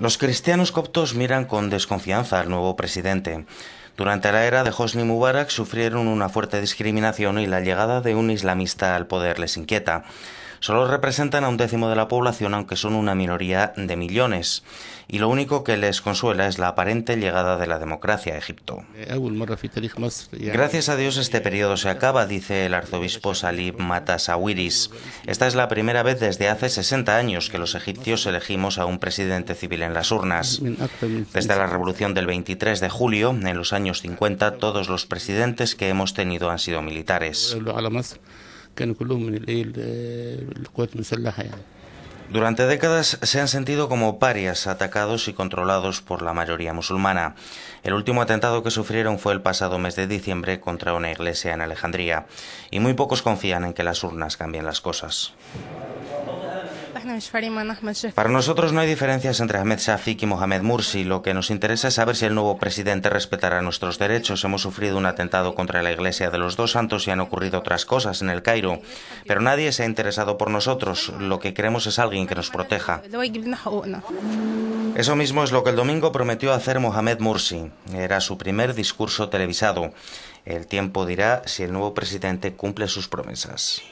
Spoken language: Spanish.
Los cristianos coptos miran con desconfianza al nuevo presidente. Durante la era de Hosni Mubarak sufrieron una fuerte discriminación y la llegada de un islamista al poder les inquieta. Solo representan a un décimo de la población, aunque son una minoría de millones, y lo único que les consuela es la aparente llegada de la democracia a Egipto. Eh, Gracias a Dios este periodo se acaba, dice el arzobispo Salib Matasawiris. Esta es la primera vez desde hace 60 años que los egipcios elegimos a un presidente civil en las urnas. Desde la revolución del 23 de julio, en los años 50, todos los presidentes que hemos tenido han sido militares. Durante décadas se han sentido como parias atacados y controlados por la mayoría musulmana. El último atentado que sufrieron fue el pasado mes de diciembre contra una iglesia en Alejandría, y muy pocos confían en que las urnas cambien las cosas. Para nosotros no hay diferencias entre Ahmed Shafiq y Mohamed Mursi. Lo que nos interesa es saber si el nuevo presidente respetará nuestros derechos. Hemos sufrido un atentado contra la Iglesia de los Dos Santos y han ocurrido otras cosas en el Cairo. Pero nadie se ha interesado por nosotros. Lo que queremos es alguien que nos proteja. Eso mismo es lo que el domingo prometió hacer Mohamed Mursi. Era su primer discurso televisado. El tiempo dirá si el nuevo presidente cumple sus promesas.